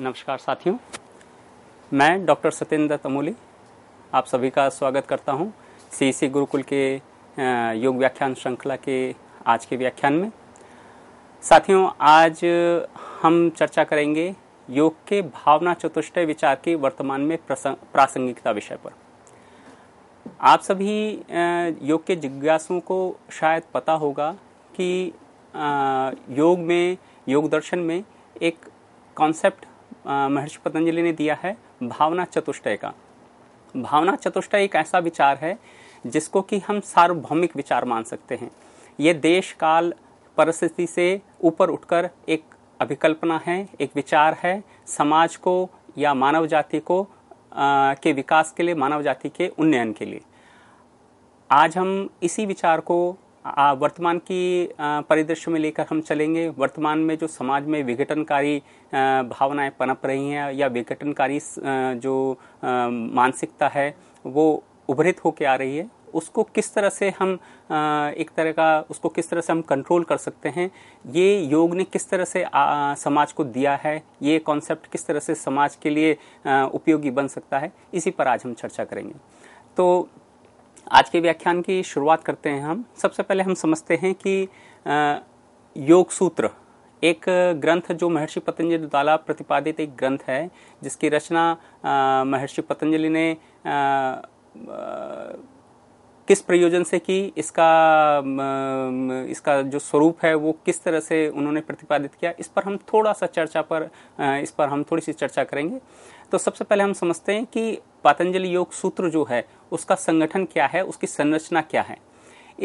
नमस्कार साथियों मैं डॉक्टर सत्येंद्र तमोली आप सभी का स्वागत करता हूं सी गुरुकुल के योग व्याख्यान श्रृंखला के आज के व्याख्यान में साथियों आज हम चर्चा करेंगे योग के भावना चतुष्टय विचार की वर्तमान में प्रासंगिकता विषय पर आप सभी योग के जिज्ञासुओं को शायद पता होगा कि योग में योग दर्शन में एक कॉन्सेप्ट महर्षि पतंजलि ने दिया है भावना चतुष्टय का भावना चतुष्टय एक ऐसा विचार है जिसको कि हम सार्वभौमिक विचार मान सकते हैं ये देश काल परिस्थिति से ऊपर उठकर एक अभिकल्पना है एक विचार है समाज को या मानव जाति को आ, के विकास के लिए मानव जाति के उन्नयन के लिए आज हम इसी विचार को वर्तमान की परिदृश्य में लेकर हम चलेंगे वर्तमान में जो समाज में विघटनकारी भावनाएं पनप रही हैं या विघटनकारी जो मानसिकता है वो उभरित होके आ रही है उसको किस तरह से हम एक तरह का उसको किस तरह से हम कंट्रोल कर सकते हैं ये योग ने किस तरह से आ, समाज को दिया है ये कॉन्सेप्ट किस तरह से समाज के लिए उपयोगी बन सकता है इसी पर आज हम चर्चा करेंगे तो आज के व्याख्यान की शुरुआत करते हैं हम सबसे पहले हम समझते हैं कि योग सूत्र एक ग्रंथ जो महर्षि पतंजलि द्वारा प्रतिपादित एक ग्रंथ है जिसकी रचना महर्षि पतंजलि ने आ, आ, किस प्रयोजन से की इसका इसका जो स्वरूप है वो किस तरह से उन्होंने प्रतिपादित किया इस पर हम थोड़ा सा चर्चा पर इस पर हम थोड़ी सी चर्चा करेंगे तो सबसे पहले हम समझते हैं कि पतंजलि योग सूत्र जो है उसका संगठन क्या है उसकी संरचना क्या है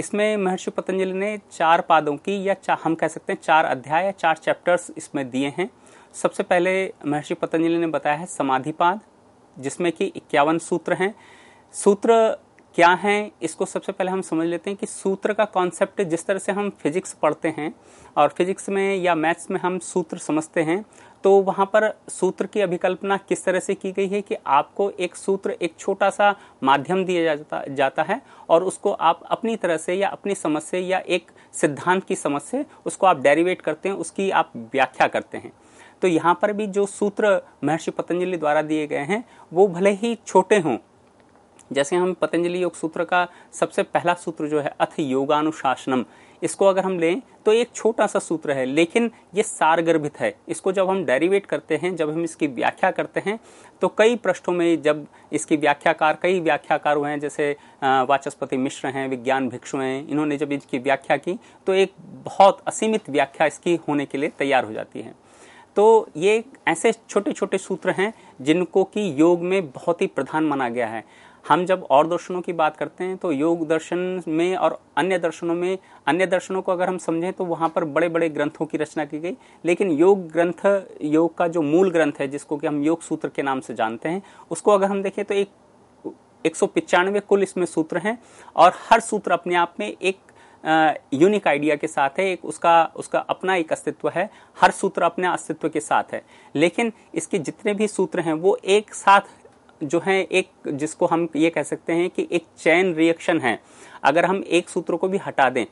इसमें महर्षि पतंजलि ने चार पादों की या हम कह सकते हैं चार अध्याय या चार चैप्टर्स इसमें दिए हैं सबसे पहले महर्षि पतंजलि ने बताया है समाधिपाद जिसमें कि इक्यावन सूत्र हैं सूत्र क्या हैं इसको सबसे पहले हम समझ लेते हैं कि सूत्र का कॉन्सेप्ट जिस तरह से हम फिजिक्स पढ़ते हैं और फिजिक्स में या मैथ्स में हम सूत्र समझते हैं तो वहाँ पर सूत्र की अभिकल्पना किस तरह से की गई है कि आपको एक सूत्र एक छोटा सा माध्यम दिया जाता जाता है और उसको आप अपनी तरह से या अपनी समझ से या एक सिद्धांत की समझ से उसको आप डेरिवेट करते हैं उसकी आप व्याख्या करते हैं तो यहाँ पर भी जो सूत्र महर्षि पतंजलि द्वारा दिए गए हैं वो भले ही छोटे हों जैसे हम पतंजलि योग सूत्र का सबसे पहला सूत्र जो है अथ योगानुशासनम इसको अगर हम लें तो एक छोटा सा सूत्र है लेकिन ये सारगर्भित है इसको जब हम डेरिवेट करते हैं जब हम इसकी व्याख्या करते हैं तो कई पृष्ठों में जब इसकी व्याख्याकार कई व्याख्याकार हुए हैं जैसे वाचस्पति मिश्र हैं विज्ञान भिक्षु हैं इन्होंने जब इसकी व्याख्या की तो एक बहुत असीमित व्याख्या इसकी होने के लिए तैयार हो जाती है तो ये ऐसे छोटे छोटे सूत्र हैं जिनको कि योग में बहुत ही प्रधान माना गया है हम जब और दर्शनों की बात करते हैं तो योग दर्शन में और अन्य दर्शनों में अन्य दर्शनों को अगर हम समझें तो वहाँ पर बड़े बड़े ग्रंथों की रचना की गई लेकिन योग ग्रंथ योग का जो मूल ग्रंथ है जिसको कि हम योग सूत्र के नाम से जानते हैं उसको अगर हम देखें तो एक एक कुल इसमें सूत्र हैं और हर सूत्र अपने आप में एक यूनिक आइडिया के साथ है एक उसका उसका अपना एक अस्तित्व है हर सूत्र अपने अस्तित्व के साथ है लेकिन इसके जितने भी सूत्र हैं वो एक साथ जो है एक जिसको हम ये कह सकते हैं कि एक चैन रिएक्शन है अगर हम एक सूत्र को भी हटा दें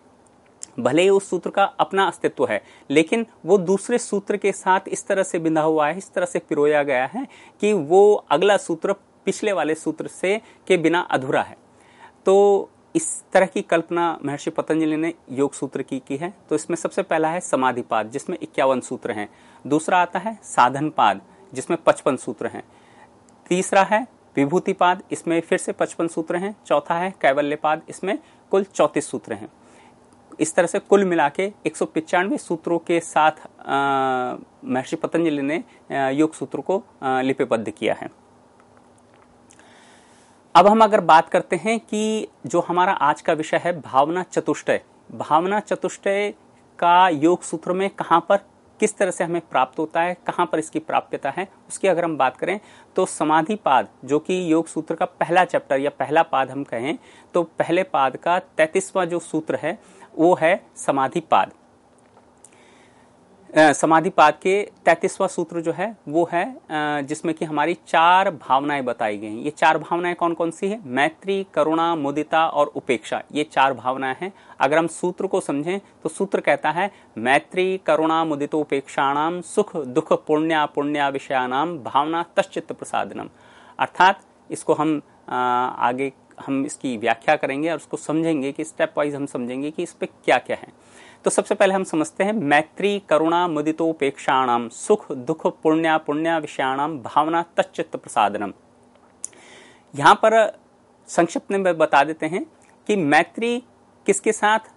भले ही उस सूत्र का अपना अस्तित्व है लेकिन वो दूसरे सूत्र के साथ इस तरह से बिंधा हुआ है इस तरह से पिरोया गया है कि वो अगला सूत्र पिछले वाले सूत्र से के बिना अधूरा है तो इस तरह की कल्पना महर्षि पतंजलि ने योग सूत्र की की है तो इसमें सबसे पहला है समाधिपाद जिसमें इक्यावन सूत्र हैं दूसरा आता है साधनपाद जिसमें पचपन सूत्र हैं तीसरा है विभूतिपाद इसमें फिर से पचपन सूत्र हैं चौथा है कैवल्यपाद इसमें कुल चौंतीस सूत्र हैं इस तरह से कुल मिला के एक सूत्रों के साथ महर्षि पतंजलि ने योग सूत्र को लिपिबद्ध किया है अब हम अगर बात करते हैं कि जो हमारा आज का विषय है भावना चतुष्टय भावना चतुष्टय का योग सूत्र में कहाँ पर किस तरह से हमें प्राप्त होता है कहाँ पर इसकी प्राप्यता है उसकी अगर हम बात करें तो समाधि पाद जो कि योग सूत्र का पहला चैप्टर या पहला पाद हम कहें तो पहले पाद का तैतीसवां जो सूत्र है वो है समाधि पाद समाधि पाद के तैतीसवां सूत्र जो है वो है जिसमें कि हमारी चार भावनाएं बताई गई हैं ये चार भावनाएं कौन कौन सी है मैत्री करुणा मुदिता और उपेक्षा ये चार भावनाएं हैं अगर हम सूत्र को समझें तो सूत्र कहता है मैत्री करुणा मुदित उपेक्षाणाम सुख दुख पुण्या पुण्या विषयानाम भावना तश्चित प्रसादनम अर्थात इसको हम आगे हम इसकी व्याख्या करेंगे और उसको समझेंगे कि स्टेप वाइज हम समझेंगे कि इस पर क्या क्या है तो सबसे पहले हम समझते हैं मैत्री करुणा मुदितोपेक्षाणाम सुख दुख पुण्या पुण्य विषयाणाम भावना तच्चित्त प्रसादनम यहाँ पर संक्षिप्त में बता देते हैं कि मैत्री किसके साथ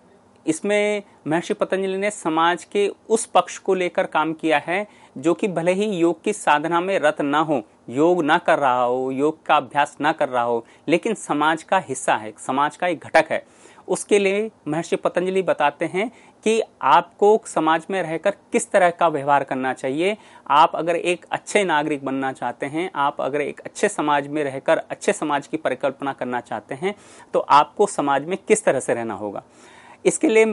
इसमें महर्षि पतंजलि ने समाज के उस पक्ष को लेकर काम किया है जो कि भले ही योग की साधना में रत ना हो योग ना कर रहा हो योग का अभ्यास ना कर रहा हो लेकिन समाज का हिस्सा है समाज का एक घटक है उसके लिए महर्षि पतंजलि बताते हैं कि आपको समाज में रहकर किस तरह का व्यवहार करना चाहिए आप अगर एक अच्छे नागरिक बनना चाहते हैं आप अगर एक अच्छे समाज में रहकर अच्छे समाज की परिकल्पना करना चाहते हैं तो आपको समाज में किस तरह से रहना होगा इसके लिए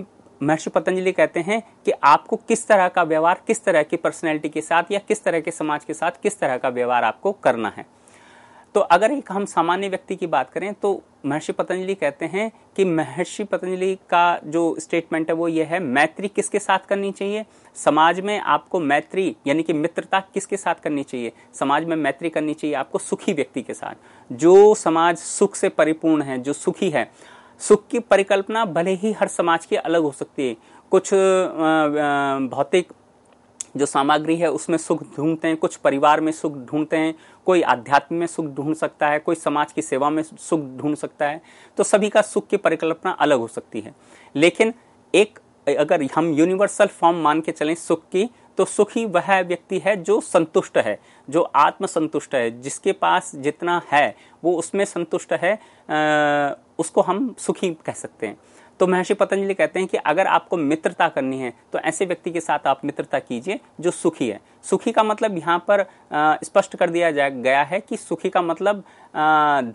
महर्षि पतंजलि कहते हैं कि आपको किस तरह का व्यवहार किस तरह की पर्सनैलिटी के साथ या किस तरह के समाज के साथ किस तरह का व्यवहार आपको करना है तो अगर एक हम सामान्य व्यक्ति की बात करें तो महर्षि पतंजलि कहते हैं कि महर्षि पतंजलि का जो स्टेटमेंट है वो ये है मैत्री किसके साथ करनी चाहिए समाज में आपको मैत्री यानी कि मित्रता किसके साथ करनी चाहिए समाज में मैत्री करनी चाहिए आपको सुखी व्यक्ति के साथ जो समाज सुख से परिपूर्ण है जो सुखी है सुख की परिकल्पना भले ही हर समाज की अलग हो सकती है कुछ भौतिक जो सामग्री है उसमें सुख ढूंढते हैं कुछ परिवार में सुख ढूंढते हैं कोई आध्यात्म में सुख ढूंढ सकता है कोई समाज की सेवा में सुख ढूंढ सकता है तो सभी का सुख की परिकल्पना अलग हो सकती है लेकिन एक अगर हम यूनिवर्सल फॉर्म मान के चलें सुख की तो सुखी वह व्यक्ति है जो संतुष्ट है जो आत्मसंतुष्ट है जिसके पास जितना है वो उसमें संतुष्ट है आ, उसको हम सुखी कह सकते हैं तो महर्षि पतंजलि कहते हैं कि अगर आपको मित्रता करनी है तो ऐसे व्यक्ति के साथ आप मित्रता कीजिए जो सुखी है सुखी का मतलब यहाँ पर स्पष्ट कर दिया जा गया है कि सुखी का मतलब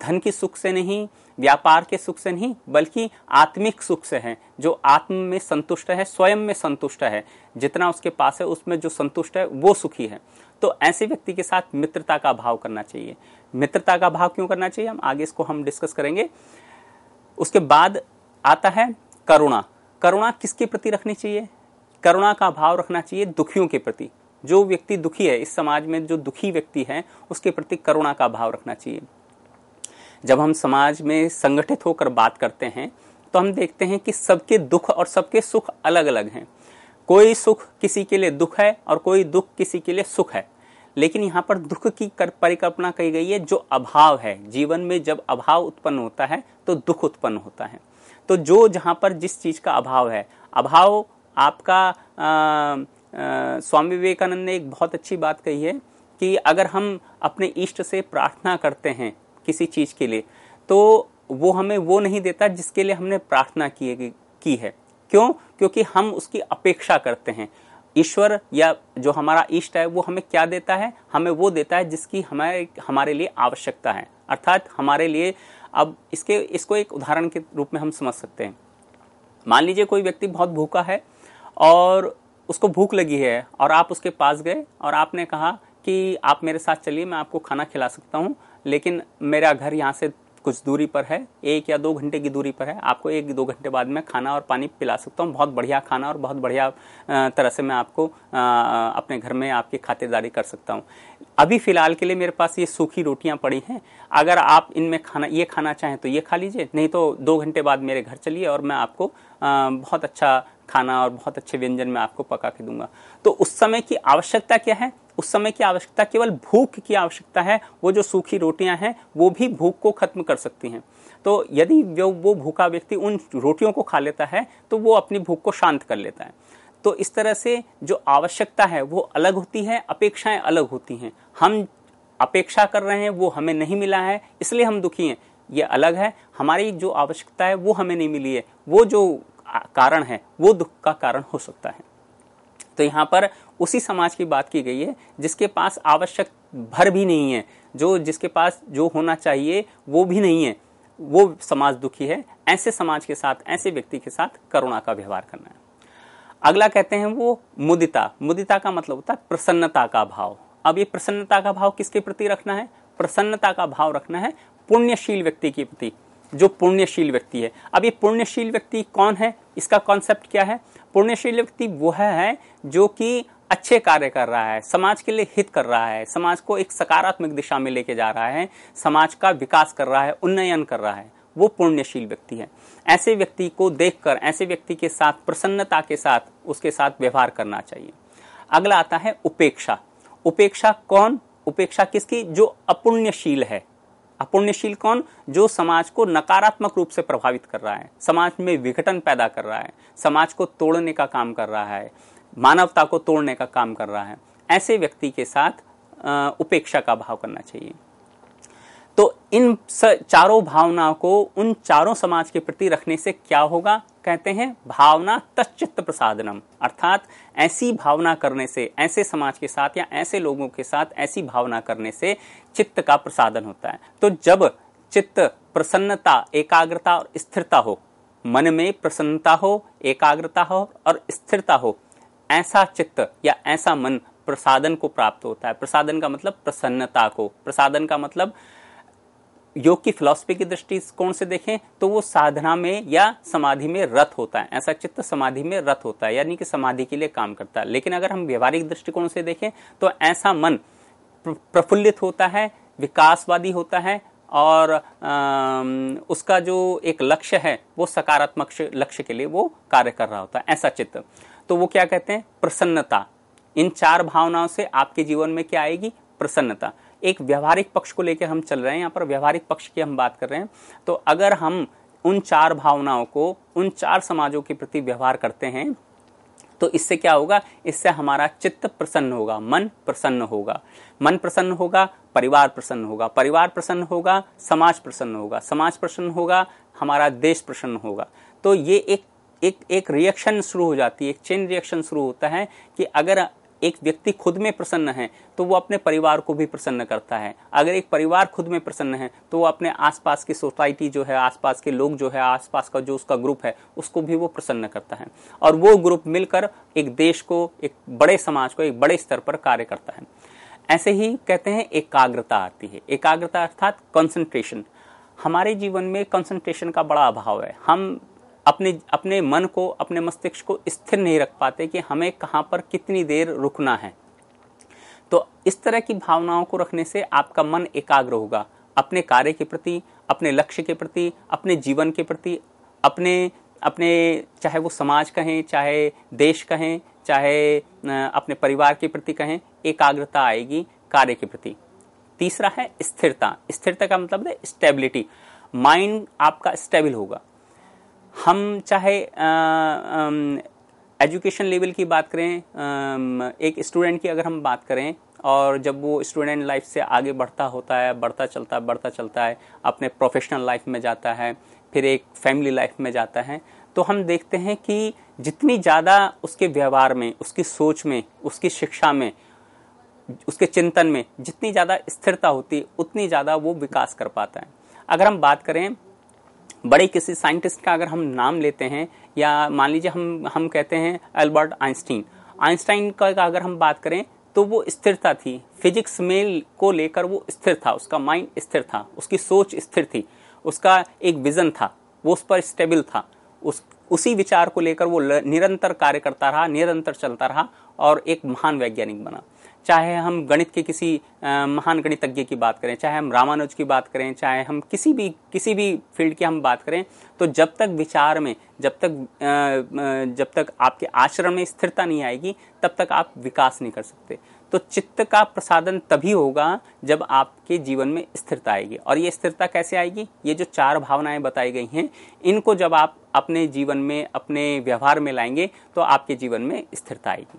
धन की सुख से नहीं व्यापार के सुख से नहीं बल्कि आत्मिक सुख से है जो आत्म में संतुष्ट है स्वयं में संतुष्ट है जितना उसके पास है उसमें जो संतुष्ट है वो सुखी है तो ऐसे व्यक्ति के साथ मित्रता का भाव करना चाहिए मित्रता का भाव क्यों करना चाहिए हम आगे इसको हम डिस्कस करेंगे उसके बाद आता है करुणा करुणा किसके प्रति रखनी चाहिए करुणा का भाव रखना चाहिए दुखियों के प्रति जो व्यक्ति दुखी है इस समाज में जो दुखी व्यक्ति है उसके प्रति करुणा का भाव रखना चाहिए जब हम समाज में संगठित होकर बात करते हैं तो हम देखते हैं कि सबके दुख और सबके सुख अलग अलग हैं कोई सुख किसी के लिए दुख है और कोई दुख किसी के लिए सुख है लेकिन यहाँ पर दुख की परिकल्पना कही गई है जो अभाव है जीवन में जब अभाव उत्पन्न होता है तो दुख उत्पन्न होता है तो जो जहाँ पर जिस चीज़ का अभाव है अभाव आपका आ, आ, स्वामी विवेकानंद ने एक बहुत अच्छी बात कही है कि अगर हम अपने इष्ट से प्रार्थना करते हैं किसी चीज़ के लिए तो वो हमें वो नहीं देता जिसके लिए हमने प्रार्थना की है क्यों क्योंकि हम उसकी अपेक्षा करते हैं ईश्वर या जो हमारा इष्ट है वो हमें क्या देता है हमें वो देता है जिसकी हमारे हमारे लिए आवश्यकता है अर्थात हमारे लिए अब इसके इसको एक उदाहरण के रूप में हम समझ सकते हैं मान लीजिए कोई व्यक्ति बहुत भूखा है और उसको भूख लगी है और आप उसके पास गए और आपने कहा कि आप मेरे साथ चलिए मैं आपको खाना खिला सकता हूँ लेकिन मेरा घर यहाँ से कुछ दूरी पर है एक या दो घंटे की दूरी पर है आपको एक दो घंटे बाद मैं खाना और पानी पिला सकता हूँ बहुत बढ़िया खाना और बहुत बढ़िया तरह से मैं आपको अपने घर में आपकी खातिरदारी कर सकता हूँ अभी फ़िलहाल के लिए मेरे पास ये सूखी रोटियाँ पड़ी हैं अगर आप इनमें खाना ये खाना चाहें तो ये खा लीजिए नहीं तो दो घंटे बाद मेरे घर चलिए और मैं आपको बहुत अच्छा खाना और बहुत अच्छे व्यंजन में आपको पका के दूंगा तो उस समय की आवश्यकता क्या है उस समय की आवश्यकता केवल भूख की आवश्यकता है वो जो सूखी रोटियां हैं वो भी भूख को खत्म कर सकती हैं तो यदि वो भूखा व्यक्ति उन रोटियों को खा लेता है तो वो अपनी भूख को शांत कर लेता है तो इस तरह से जो आवश्यकता है वो अलग होती है अपेक्षाएं अलग होती हैं हम अपेक्षा कर रहे हैं वो हमें नहीं मिला है इसलिए हम दुखी हैं ये अलग है हमारी जो आवश्यकता है वो हमें नहीं मिली है वो जो कारण है वो दुख का कारण हो सकता है तो यहाँ पर उसी समाज की बात की गई है जिसके पास आवश्यक भर भी नहीं है जो जिसके पास जो होना चाहिए वो भी नहीं है वो समाज दुखी है ऐसे समाज के साथ ऐसे व्यक्ति के साथ करुणा का व्यवहार करना है अगला कहते हैं वो मुदिता मुदिता का मतलब होता है प्रसन्नता का भाव अब ये प्रसन्नता का भाव किसके प्रति रखना है प्रसन्नता का भाव रखना है पुण्यशील व्यक्ति के प्रति जो पुण्यशील व्यक्ति है अब ये पुण्यशील व्यक्ति कौन है इसका कॉन्सेप्ट क्या है पुण्यशील व्यक्ति वह है जो कि अच्छे कार्य कर रहा है समाज के लिए हित कर रहा है समाज को एक सकारात्मक दिशा में लेके जा रहा है समाज का विकास कर रहा है उन्नयन कर रहा है वो पुण्यशील व्यक्ति है ऐसे व्यक्ति को देखकर ऐसे व्यक्ति के साथ प्रसन्नता के साथ उसके साथ व्यवहार करना चाहिए अगला आता है उपेक्षा उपेक्षा कौन उपेक्षा किसकी जो अपुण्यशील है अपुण्यशील कौन जो समाज को नकारात्मक रूप से प्रभावित कर रहा है समाज में विघटन पैदा कर रहा है समाज को तोड़ने का काम कर रहा है मानवता को तोड़ने का काम कर रहा है ऐसे व्यक्ति के साथ उपेक्षा का भाव करना चाहिए तो इन चारों भावनाओं को उन चारों समाज के प्रति रखने से क्या होगा कहते हैं भावना तच्चित्त प्रसादनम अर्थात ऐसी भावना करने से ऐसे समाज के साथ या ऐसे लोगों के साथ ऐसी भावना करने से चित्त का प्रसादन होता है तो जब चित्त प्रसन्नता एकाग्रता और स्थिरता हो मन में प्रसन्नता हो एकाग्रता हो और स्थिरता हो ऐसा चित्त या ऐसा मन प्रसादन को प्राप्त होता है प्रसादन का मतलब प्रसन्नता को प्रसादन का मतलब योग की फिलॉसफी की दृष्टिकोण से देखें तो वो साधना में या समाधि में रत होता है ऐसा चित्त समाधि में रत होता है यानी कि समाधि के लिए काम करता है लेकिन अगर हम व्यवहारिक दृष्टिकोण से देखें तो ऐसा मन प्रफुल्लित होता है विकासवादी होता है और आ, उसका जो एक लक्ष्य है वो सकारात्मक लक्ष्य के लिए वो कार्य कर रहा होता है ऐसा चित्त तो वो क्या कहते हैं प्रसन्नता इन चार भावनाओं से आपके जीवन में क्या आएगी प्रसन्नता एक व्यवहारिक पक्ष को लेकर हम चल रहे हैं यहाँ पर व्यवहारिक पक्ष की हम बात कर रहे हैं तो अगर हम उन चार भावनाओं को उन चार समाजों के प्रति व्यवहार करते हैं तो इससे क्या होगा इससे हमारा चित्त प्रसन्न होगा मन प्रसन्न होगा मन प्रसन्न होगा परिवार प्रसन्न होगा परिवार प्रसन्न होगा समाज प्रसन्न होगा समाज प्रसन्न होगा हमारा देश प्रसन्न होगा तो ये एक एक एक रिएक्शन शुरू हो जाती है एक चेन रिएक्शन शुरू होता है कि अगर एक व्यक्ति खुद में प्रसन्न है तो वो अपने परिवार को भी प्रसन्न करता है अगर एक परिवार खुद में प्रसन्न है तो वो अपने आसपास की सोसाइटी जो है आसपास के लोग जो है आसपास का जो उसका ग्रुप है उसको भी वो प्रसन्न करता है और वो ग्रुप मिलकर एक देश को एक बड़े समाज को एक बड़े स्तर पर कार्य करता है ऐसे ही कहते हैं एकाग्रता आती है एकाग्रता अर्थात कंसंट्रेशन हमारे जीवन में कंसंट्रेशन का बड़ा अभाव है हम अपने अपने मन को अपने मस्तिष्क को स्थिर नहीं रख पाते कि हमें कहाँ पर कितनी देर रुकना है तो इस तरह की भावनाओं को रखने से आपका मन एकाग्र होगा अपने कार्य के प्रति अपने लक्ष्य के प्रति अपने जीवन के प्रति अपने अपने चाहे वो समाज कहें चाहे देश कहें चाहे अपने परिवार के प्रति कहें एकाग्रता आएगी कार्य के प्रति तीसरा है स्थिरता स्थिरता का मतलब है स्टेबिलिटी माइंड आपका स्टेबल होगा हम चाहे एजुकेशन लेवल की बात करें एक स्टूडेंट की अगर हम बात करें और जब वो स्टूडेंट लाइफ से आगे बढ़ता होता है बढ़ता चलता है बढ़ता चलता है अपने प्रोफेशनल लाइफ में जाता है फिर एक फैमिली लाइफ में जाता है तो हम देखते हैं कि जितनी ज़्यादा उसके व्यवहार में उसकी सोच में उसकी शिक्षा में उसके चिंतन में जितनी ज़्यादा स्थिरता होती उतनी ज़्यादा वो विकास कर पाता है अगर हम बात करें बड़े किसी साइंटिस्ट का अगर हम नाम लेते हैं या मान लीजिए हम हम कहते हैं एल्बर्ट आइंस्टीन आइंस्टाइन का अगर हम बात करें तो वो स्थिरता थी फिजिक्स में को लेकर वो स्थिर था उसका माइंड स्थिर था उसकी सोच स्थिर थी उसका एक विज़न था वो उस पर स्टेबल था उस उसी विचार को लेकर वो निरंतर कार्य करता रहा निरंतर चलता रहा और एक महान वैज्ञानिक बना चाहे हम गणित के किसी महान गणितज्ञ की बात करें चाहे हम रामानुज की बात करें चाहे हम किसी भी किसी भी फील्ड की हम बात करें तो जब तक विचार में जब तक जब तक आपके आचरण में स्थिरता नहीं आएगी तब तक आप विकास नहीं कर सकते तो चित्त का प्रसादन तभी होगा जब आपके जीवन में स्थिरता आएगी और ये स्थिरता कैसे आएगी ये जो चार भावनाएं बताई गई हैं इनको जब आप अपने जीवन में अपने व्यवहार में लाएंगे तो आपके जीवन में स्थिरता आएगी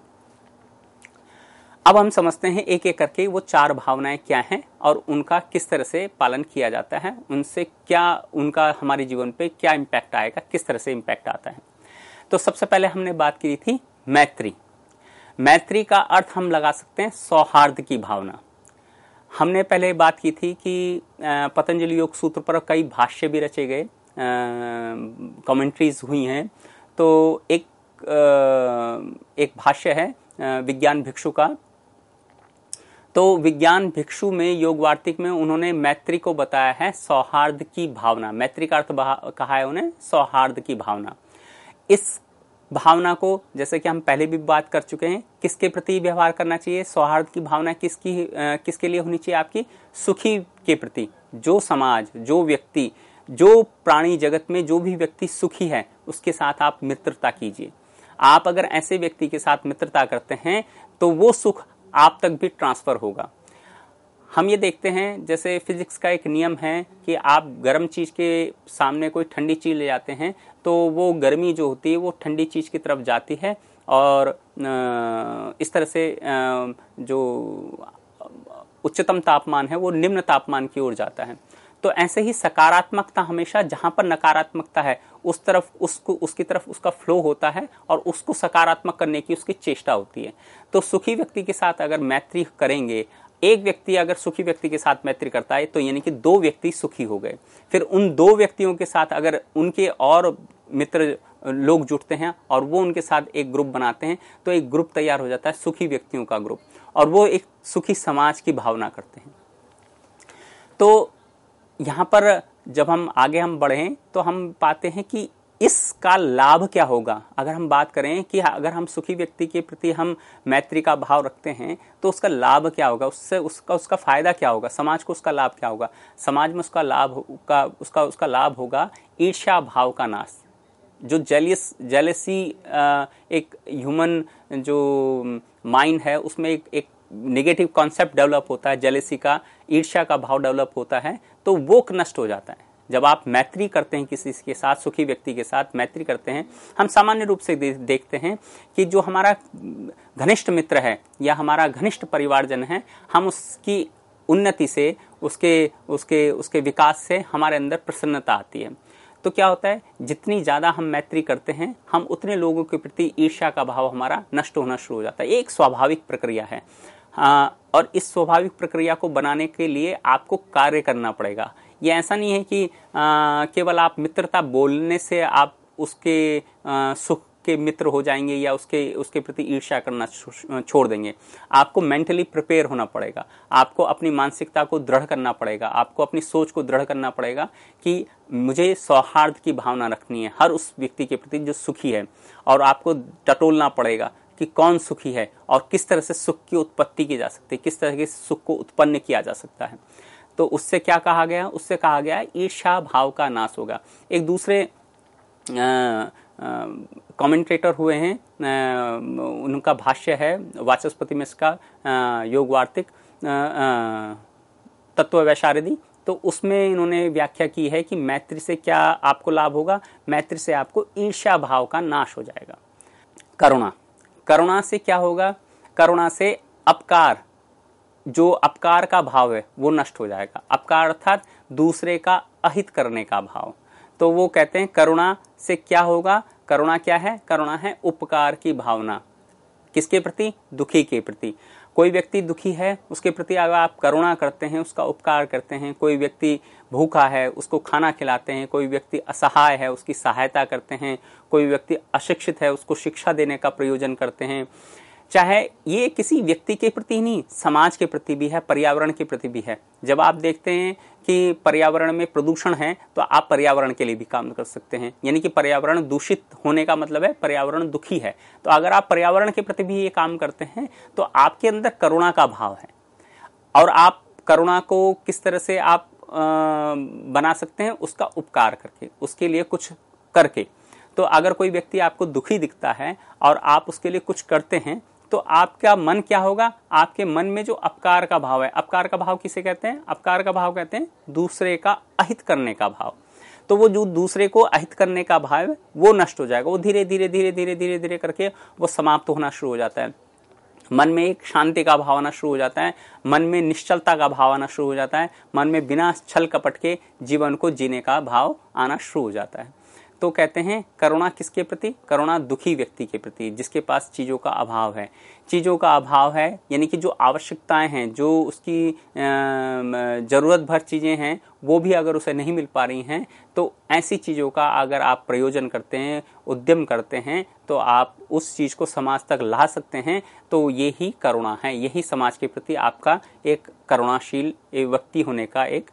अब हम समझते हैं एक एक करके वो चार भावनाएं क्या हैं और उनका किस तरह से पालन किया जाता है उनसे क्या उनका हमारे जीवन पे क्या इम्पैक्ट आएगा किस तरह से इम्पैक्ट आता है तो सबसे पहले हमने बात की थी मैत्री मैत्री का अर्थ हम लगा सकते हैं सौहार्द की भावना हमने पहले बात की थी कि पतंजलि योग सूत्र पर कई भाष्य भी रचे गए कमेंट्रीज हुई हैं तो एक आ, एक भाष्य है विज्ञान भिक्षु का तो विज्ञान भिक्षु में योग वार्तिक में उन्होंने मैत्री को बताया है सौहार्द की भावना मैत्री का अर्थ कहा है उन्हें सौहार्द की भावना इस भावना को जैसे कि हम पहले भी बात कर चुके हैं किसके प्रति व्यवहार करना चाहिए सौहार्द की भावना किसकी किसके लिए होनी चाहिए आपकी सुखी के प्रति जो समाज जो व्यक्ति जो प्राणी जगत में जो भी व्यक्ति सुखी है उसके साथ आप मित्रता कीजिए आप अगर ऐसे व्यक्ति के साथ मित्रता करते हैं तो वो सुख आप तक भी ट्रांसफ़र होगा हम ये देखते हैं जैसे फिजिक्स का एक नियम है कि आप गर्म चीज़ के सामने कोई ठंडी चीज़ ले जाते हैं तो वो गर्मी जो होती है वो ठंडी चीज़ की तरफ जाती है और इस तरह से जो उच्चतम तापमान है वो निम्न तापमान की ओर जाता है तो ऐसे ही सकारात्मकता हमेशा जहां पर नकारात्मकता है उस तरफ उसको उसकी तरफ उसका फ्लो होता है और उसको सकारात्मक करने की उसकी चेष्टा होती है तो सुखी व्यक्ति के साथ अगर मैत्री करेंगे एक व्यक्ति अगर सुखी व्यक्ति के साथ मैत्री करता है तो यानी कि दो व्यक्ति सुखी हो गए फिर उन दो व्यक्तियों के साथ अगर उनके और मित्र लोग जुटते हैं और वो उनके साथ एक ग्रुप बनाते हैं तो एक ग्रुप तैयार हो जाता है सुखी व्यक्तियों का ग्रुप और वो एक सुखी समाज की भावना करते हैं तो यहाँ पर जब हम आगे हम बढ़ें तो हम पाते हैं कि इसका लाभ क्या होगा अगर हम बात करें कि अगर हम सुखी व्यक्ति के प्रति हम मैत्री का भाव रखते हैं तो उसका लाभ क्या होगा उससे उसका उसका फ़ायदा क्या होगा समाज को उसका लाभ क्या होगा समाज में उसका लाभ का उसका उसका लाभ होगा ईर्ष्या भाव का नाश जो जेलिस जेलेसी एक ह्यूमन जो माइंड है उसमें एक एक नेगेटिव कॉन्सेप्ट डेवलप होता है जलेसी का ईर्ष्या का भाव डेवलप होता है तो वो नष्ट हो जाता है जब आप मैत्री करते हैं किसी के साथ सुखी व्यक्ति के साथ मैत्री करते हैं हम सामान्य रूप से देखते हैं कि जो हमारा घनिष्ठ मित्र है या हमारा घनिष्ठ परिवारजन है हम उसकी उन्नति से उसके उसके उसके विकास से हमारे अंदर प्रसन्नता आती है तो क्या होता है जितनी ज़्यादा हम मैत्री करते हैं हम उतने लोगों के प्रति ईर्ष्या का भाव हमारा नष्ट होना शुरू हो जाता है एक स्वाभाविक प्रक्रिया है आ, और इस स्वाभाविक प्रक्रिया को बनाने के लिए आपको कार्य करना पड़ेगा ये ऐसा नहीं है कि केवल आप मित्रता बोलने से आप उसके आ, सुख के मित्र हो जाएंगे या उसके उसके प्रति ईर्ष्या करना छोड़ देंगे आपको मेंटली प्रिपेयर होना पड़ेगा आपको अपनी मानसिकता को दृढ़ करना पड़ेगा आपको अपनी सोच को दृढ़ करना पड़ेगा कि मुझे सौहार्द की भावना रखनी है हर उस व्यक्ति के प्रति जो सुखी है और आपको टटोलना पड़ेगा कि कौन सुखी है और किस तरह से सुख की उत्पत्ति की जा सकती है किस तरह के सुख को उत्पन्न किया जा सकता है तो उससे क्या कहा गया उससे कहा गया ईर्षा भाव का नाश होगा एक दूसरे कमेंटेटर हुए हैं आ, उनका भाष्य है वाचस्पति मिश्र का योग वार्तिक तत्व वैशारदी तो उसमें इन्होंने व्याख्या की है कि मैत्री से क्या आपको लाभ होगा मैत्री से आपको ईर्षा भाव का नाश हो जाएगा करुणा करुणा से क्या होगा करुणा से अपकार जो अपकार का भाव है वो नष्ट हो जाएगा अपकार अर्थात दूसरे का अहित करने का भाव तो वो कहते हैं करुणा से क्या होगा करुणा क्या है करुणा है उपकार की भावना किसके प्रति दुखी के प्रति कोई व्यक्ति दुखी है उसके प्रति अगर आप करुणा करते हैं उसका उपकार करते हैं कोई व्यक्ति भूखा है उसको खाना खिलाते हैं कोई व्यक्ति असहाय है उसकी सहायता करते हैं कोई व्यक्ति अशिक्षित है उसको शिक्षा देने का प्रयोजन करते हैं चाहे ये किसी व्यक्ति के प्रति नहीं समाज के प्रति भी है पर्यावरण के प्रति भी है जब आप देखते हैं कि पर्यावरण में प्रदूषण है तो आप पर्यावरण के लिए भी काम कर सकते हैं यानी कि पर्यावरण दूषित होने का मतलब है पर्यावरण दुखी है तो अगर आप पर्यावरण के प्रति भी ये काम करते हैं तो आपके अंदर करुणा का भाव है और आप करुणा को किस तरह से आप बना सकते हैं उसका उपकार करके उसके लिए कुछ करके तो अगर कोई व्यक्ति आपको दुखी दिखता है और आप उसके लिए कुछ करते हैं तो आपका मन क्या होगा आपके मन में जो अपकार का भाव है अपकार का भाव किसे कहते हैं अपकार का भाव कहते हैं दूसरे का अहित करने का भाव तो वो जो दूसरे को अहित करने का भाव है वो नष्ट हो जाएगा वो धीरे धीरे धीरे धीरे धीरे धीरे करके वो समाप्त होना शुरू हो जाता है मन में एक शांति का भाव आना शुरू हो जाता है मन में निश्चलता का भाव आना शुरू हो जाता है मन में बिना छल कपट के जीवन को जीने का भाव आना शुरू हो जाता है तो कहते हैं करुणा किसके प्रति करुणा दुखी व्यक्ति के प्रति जिसके पास चीज़ों का अभाव है चीज़ों का अभाव है यानी कि जो आवश्यकताएं हैं जो उसकी ज़रूरत भर चीज़ें हैं वो भी अगर उसे नहीं मिल पा रही हैं तो ऐसी चीज़ों का अगर आप प्रयोजन करते हैं उद्यम करते हैं तो आप उस चीज़ को समाज तक ला सकते हैं तो ये ही करुणा है यही समाज के प्रति आपका एक करुणाशील व्यक्ति होने का एक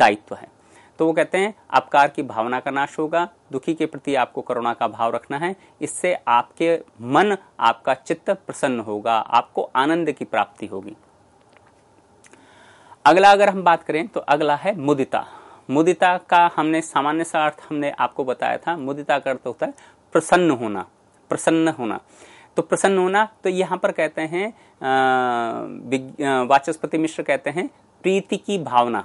दायित्व है तो वो कहते हैं अपकार की भावना का नाश होगा दुखी के प्रति आपको करुणा का भाव रखना है इससे आपके मन आपका चित्त प्रसन्न होगा आपको आनंद की प्राप्ति होगी अगला अगर हम बात करें तो अगला है मुदिता मुदिता का हमने सामान्य सा अर्थ हमने आपको बताया था मुदिता का अर्थ होता है प्रसन्न होना प्रसन्न होना तो प्रसन्न होना तो यहां पर कहते हैं वाचस्पति मिश्र कहते हैं प्रीति की भावना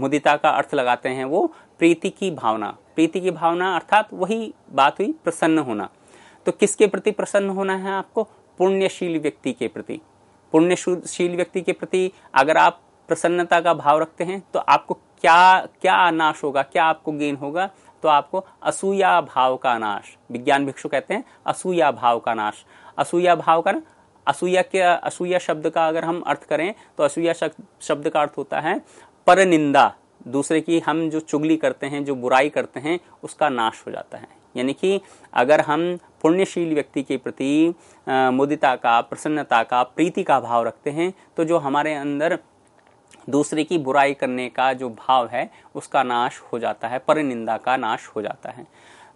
मुदिता का अर्थ लगाते हैं वो प्रीति की भावना प्रीति की भावना अर्थात वही बात हुई प्रसन्न होना तो किसके प्रति प्रसन्न होना है आपको पुण्यशील व्यक्ति के प्रति पुण्यशील व्यक्ति के प्रति अगर आप प्रसन्नता का भाव रखते हैं तो आपको क्या क्या नाश होगा क्या आपको गेन होगा तो आपको असूया भाव का नाश विज्ञान भिक्षु कहते हैं असूया भाव का नाश असूया भाव का असूया के असूया शब्द का अगर हम अर्थ करें तो असूया शब्द का अर्थ होता है परनिंदा दूसरे की हम जो चुगली करते हैं जो बुराई करते हैं उसका नाश हो जाता है यानी कि अगर हम पुण्यशील व्यक्ति के प्रति मुदिता का प्रसन्नता का प्रीति का भाव रखते हैं तो जो हमारे अंदर दूसरे की बुराई करने का जो भाव है उसका नाश हो जाता है परनिंदा का नाश हो जाता है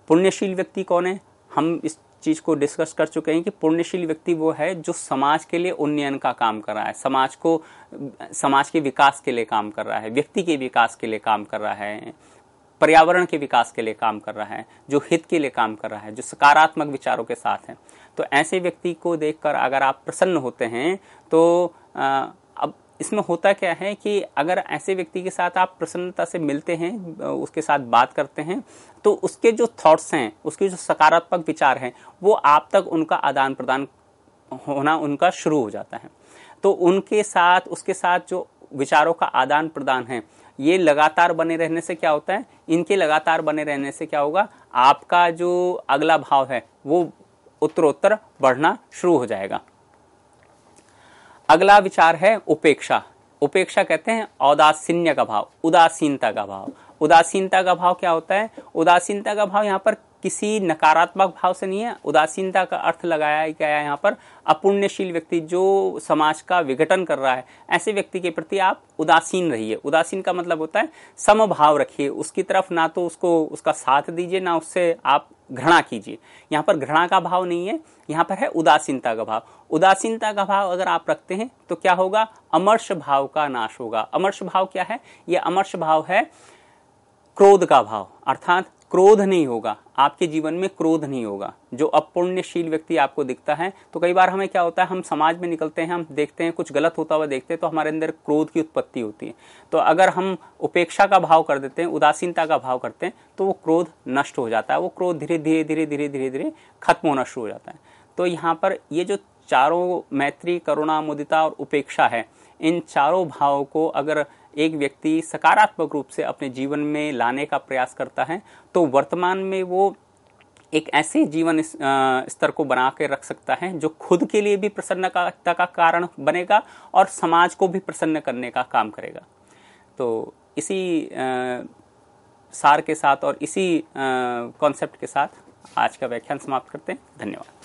पुण्यशील व्यक्ति कौन है हम इस चीज़ को डिस्कस कर चुके हैं कि पुण्यशील व्यक्ति वो है जो समाज के लिए उन्नयन का काम कर रहा है समाज को समाज के विकास के लिए काम कर रहा है व्यक्ति के विकास के लिए काम कर रहा है पर्यावरण के विकास के लिए काम कर रहा है जो हित के लिए काम कर रहा है जो सकारात्मक विचारों के साथ है तो ऐसे व्यक्ति को देखकर अगर आप प्रसन्न होते हैं तो आ, इसमें होता क्या है कि अगर ऐसे व्यक्ति के साथ आप प्रसन्नता से मिलते हैं उसके साथ बात करते हैं तो उसके जो थॉट्स हैं उसके जो सकारात्मक विचार हैं वो आप तक उनका आदान प्रदान होना उनका शुरू हो जाता है तो उनके साथ उसके साथ जो विचारों का आदान प्रदान है ये लगातार बने रहने से क्या होता है इनके लगातार बने रहने से क्या होगा आपका जो अगला भाव है वो उत्तरोत्तर बढ़ना शुरू हो जाएगा अगला विचार है उपेक्षा उपेक्षा कहते हैं औदासीन्य का भाव उदासीनता का भाव उदासीनता का भाव क्या होता है उदासीनता का भाव यहाँ पर किसी नकारात्मक भाव से नहीं है उदासीनता का अर्थ लगाया गया है यहाँ पर अपुण्यशील व्यक्ति जो समाज का विघटन कर रहा है ऐसे व्यक्ति के प्रति आप उदासीन रहिए उदासीन का मतलब होता है समभाव रखिए उसकी तरफ ना तो उसको उसका साथ दीजिए ना उससे आप घृणा कीजिए यहाँ पर घृणा का भाव नहीं है यहाँ पर है उदासीनता का भाव उदासीनता का भाव अगर आप रखते हैं तो क्या होगा अमर्ष भाव का नाश होगा अमर्ष भाव क्या है यह अमर्ष भाव है क्रोध का भाव अर्थात क्रोध नहीं होगा आपके जीवन में क्रोध नहीं होगा जो अपुण्यशील व्यक्ति आपको दिखता है तो कई बार हमें क्या होता है हम समाज में निकलते हैं हम देखते हैं कुछ गलत होता हुआ देखते हैं तो हमारे अंदर क्रोध की उत्पत्ति होती है तो अगर हम उपेक्षा का भाव कर देते हैं उदासीनता का भाव करते हैं तो वो क्रोध नष्ट हो जाता है वो क्रोध धीरे धीरे धीरे धीरे धीरे धीरे खत्म होना शुरू हो जाता है तो यहाँ पर ये जो चारों मैत्री करुणा मुदिता और उपेक्षा है इन चारों भावों को अगर एक व्यक्ति सकारात्मक रूप से अपने जीवन में लाने का प्रयास करता है तो वर्तमान में वो एक ऐसे जीवन स्तर को बना के रख सकता है जो खुद के लिए भी प्रसन्नता का कारण बनेगा और समाज को भी प्रसन्न करने का काम करेगा तो इसी सार के साथ और इसी कॉन्सेप्ट के साथ आज का व्याख्यान समाप्त करते हैं धन्यवाद